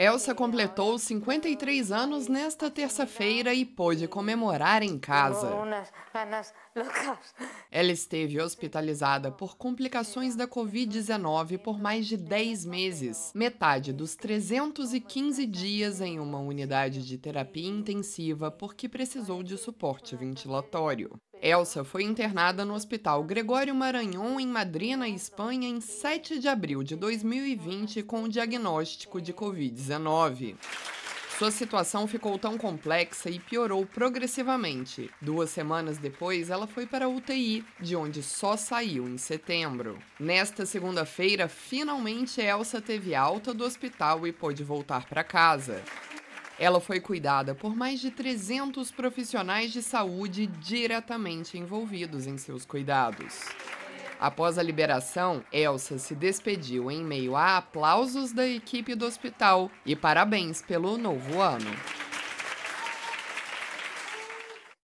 Elsa completou 53 anos nesta terça-feira e pôde comemorar em casa. Ela esteve hospitalizada por complicações da Covid-19 por mais de 10 meses, metade dos 315 dias em uma unidade de terapia intensiva porque precisou de suporte ventilatório. Elsa foi internada no Hospital Gregório Maranhon, em Madrina, Espanha, em 7 de abril de 2020, com o diagnóstico de Covid-19. Sua situação ficou tão complexa e piorou progressivamente. Duas semanas depois, ela foi para a UTI, de onde só saiu em setembro. Nesta segunda-feira, finalmente Elsa teve alta do hospital e pôde voltar para casa. Ela foi cuidada por mais de 300 profissionais de saúde diretamente envolvidos em seus cuidados. Após a liberação, Elsa se despediu em meio a aplausos da equipe do hospital e parabéns pelo novo ano.